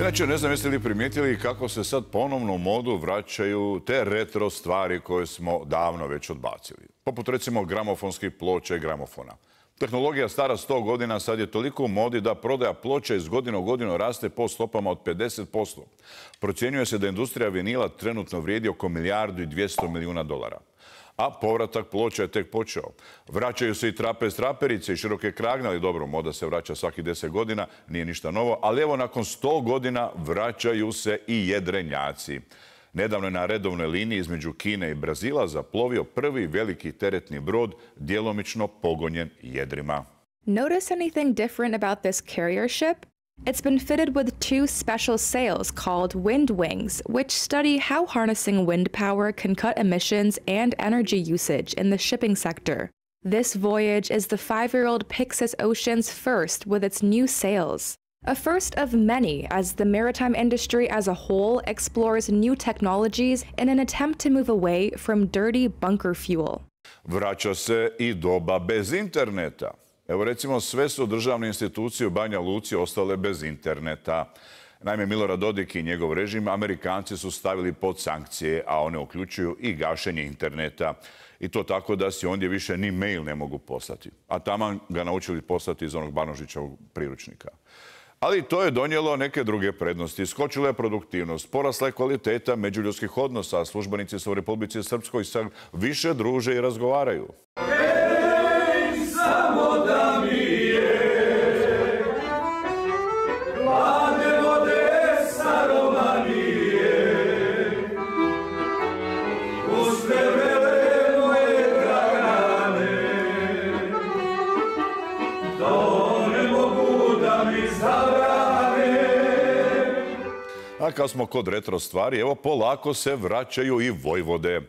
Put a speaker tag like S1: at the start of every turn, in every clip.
S1: Inače, ne znam jeste li primijetili kako se sad ponovno u modu vraćaju te retro stvari koje smo davno već odbacili. Poput recimo gramofonskih ploče i gramofona. Tehnologija stara 100 godina sad je toliko u modi da prodaja ploča iz godine u godinu raste po stopama od 50%. Procjenjuje se da industrija vinila trenutno vrijedi oko milijardu i 200 milijuna dolara. A povratak ploča je tek počeo. Vraćaju se i trape traperice i široke kragne, ali dobro, moda se vraća svaki 10 godina, nije ništa novo. Ali evo, nakon 100 godina vraćaju se i jedrenjaci. Nedavno je na redovnoj liniji između Kine i Brazila zaplovio prvi veliki teretni brod djelomično pogonjen jedrima.
S2: Notice anything different about this carrier ship? It's been fitted with two special sails called wind wings, which study how harnessing wind power can cut emissions and energy usage in the shipping sector. This voyage is the five year old Pixis Ocean's first with its new sails. A first of many, as the maritime industry as a whole explores new technologies in an attempt to move away from dirty bunker fuel.
S1: Vraća se i doba bez interneta. Evo recimo sve su državne institucije u Banja Luci ostale bez interneta. Naime, Milorad Dodik i njegov režim Amerikanci su stavili pod sankcije, a one uključuju i gašenje interneta. I to tako da si ondje više ni mail ne mogu poslati. A taman ga naučili poslati iz onog Banožićevog priručnika. Ali to je donijelo neke druge prednosti. Skočila je produktivnost, porasla je kvaliteta međuljudskih odnosa. Službenici su u Republici Srpskoj više druže i razgovaraju. Oh a kad smo kod retro stvari, evo polako se vraćaju i Vojvode.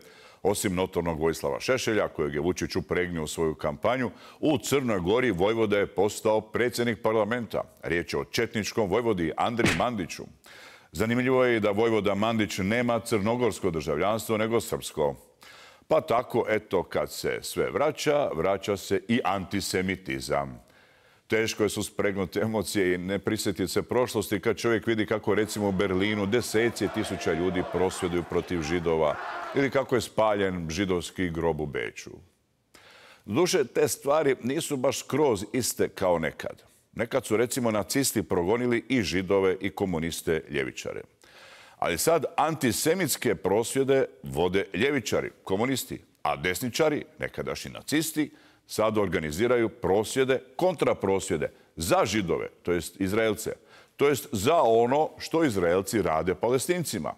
S1: Osim notornog Vojslava Šešelja, kojeg je Vučić upregnio u svoju kampanju, u Crnoj Gori Vojvoda je postao predsjednik parlamenta. Riječ je o četničkom Vojvodi Andri Mandiću. Zanimljivo je i da Vojvoda Mandić nema crnogorsko državljanstvo, nego srpsko. Pa tako, eto, kad se sve vraća, vraća se i antisemitizam teško je suspregnuti emocije i ne prisjetiti se prošlosti kad čovjek vidi kako recimo u Berlinu deseci tisuća ljudi prosvjeduju protiv židova ili kako je spaljen židovski grob u Beću. Duše, te stvari nisu baš skroz iste kao nekad. Nekad su recimo nacisti progonili i židove i komuniste ljevičare. Ali sad antisemitske prosvjede vode ljevičari, komunisti, a desničari, nekadašnji nacisti, sad organiziraju prosvjede, kontraprosvjede za židove, to jest Izraelce, to jest za ono što Izraelci rade palestincima.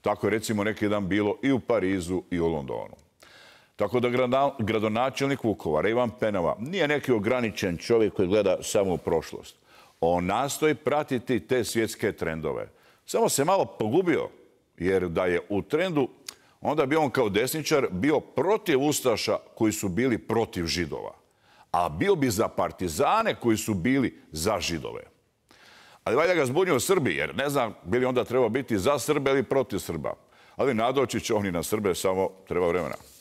S1: Tako je recimo neki dan bilo i u Parizu i u Londonu. Tako da gradonačelnik Vukovara, Ivan Penava, nije neki ograničen čovjek koji gleda samo u prošlost. On nastoji pratiti te svjetske trendove. Samo se malo pogubio, jer da je u trendu onda bi on kao desničar bio protiv Ustaša koji su bili protiv Židova. A bio bi za partizane koji su bili za Židove. Ali valjda ga zbunio Srbi, jer ne znam bi li onda trebao biti za Srbe ili protiv Srba. Ali nadoći će oni na Srbe, samo treba vremena.